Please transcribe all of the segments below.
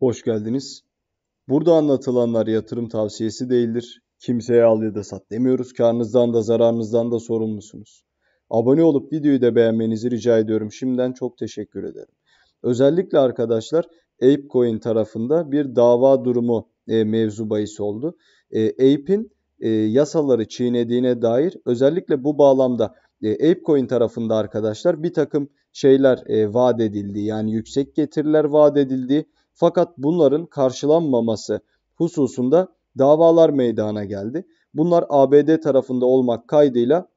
Hoş geldiniz. Burada anlatılanlar yatırım tavsiyesi değildir. Kimseye al ya da sat demiyoruz. Karnınızdan da zararınızdan da sorumlusunuz. Abone olup videoyu da beğenmenizi rica ediyorum. Şimdiden çok teşekkür ederim. Özellikle arkadaşlar ApeCoin tarafında bir dava durumu e, mevzu bahis oldu. E, Ape'in e, yasaları çiğnediğine dair özellikle bu bağlamda e, ApeCoin tarafında arkadaşlar bir takım şeyler e, vaat edildi. Yani yüksek getiriler vaat edildi fakat bunların karşılanmaması hususunda davalar meydana geldi. Bunlar ABD tarafında olmak kaydıyla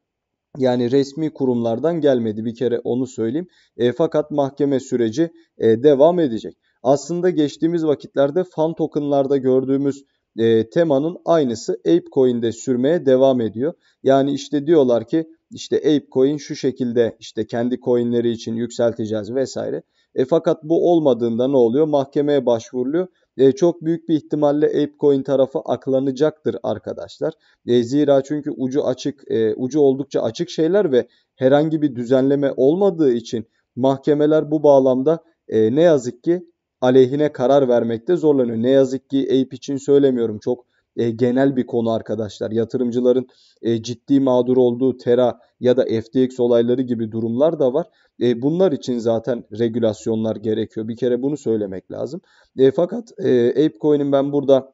yani resmi kurumlardan gelmedi bir kere onu söyleyeyim. E, fakat mahkeme süreci e, devam edecek. Aslında geçtiğimiz vakitlerde fan tokenlarda gördüğümüz e, temanın aynısı ApeCoin'de sürmeye devam ediyor. Yani işte diyorlar ki işte ApeCoin şu şekilde işte kendi coinleri için yükselteceğiz vesaire. E, fakat bu olmadığında ne oluyor? Mahkemeye başvuruluyor. E, çok büyük bir ihtimalle ApeCoin tarafı aklanacaktır arkadaşlar. E, zira çünkü ucu açık, e, ucu oldukça açık şeyler ve herhangi bir düzenleme olmadığı için mahkemeler bu bağlamda e, ne yazık ki aleyhine karar vermekte zorlanıyor. Ne yazık ki Ape için söylemiyorum çok e, genel bir konu arkadaşlar. Yatırımcıların e, ciddi mağdur olduğu Terra ya da FTX olayları gibi durumlar da var. E, bunlar için zaten regülasyonlar gerekiyor. Bir kere bunu söylemek lazım. E, fakat e, Apecoin'in ben burada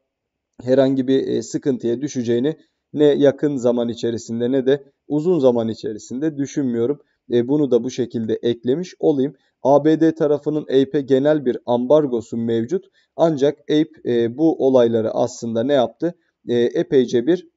herhangi bir e, sıkıntıya düşeceğini ne yakın zaman içerisinde ne de uzun zaman içerisinde düşünmüyorum. E, bunu da bu şekilde eklemiş olayım. ABD tarafının EYP'e genel bir ambargosu mevcut. Ancak EYP e, e, bu olayları aslında ne yaptı? E, epeyce bir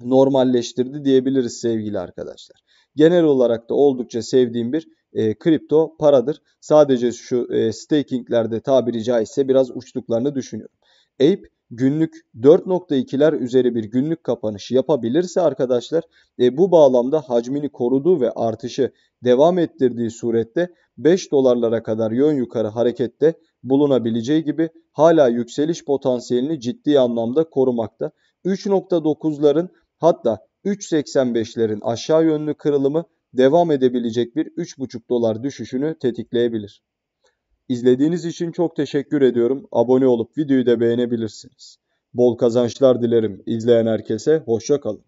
normalleştirdi diyebiliriz sevgili arkadaşlar. Genel olarak da oldukça sevdiğim bir e, kripto paradır. Sadece şu e, stakinglerde tabiri caizse biraz uçtuklarını düşünüyorum. Ape günlük 4.2'ler üzeri bir günlük kapanış yapabilirse arkadaşlar e, bu bağlamda hacmini koruduğu ve artışı devam ettirdiği surette 5 dolarlara kadar yön yukarı harekette bulunabileceği gibi hala yükseliş potansiyelini ciddi anlamda korumakta. 3.9'ların hatta 3.85'lerin aşağı yönlü kırılımı devam edebilecek bir 3.5 dolar düşüşünü tetikleyebilir. İzlediğiniz için çok teşekkür ediyorum. Abone olup videoyu da beğenebilirsiniz. Bol kazançlar dilerim. İzleyen herkese hoşça kalın.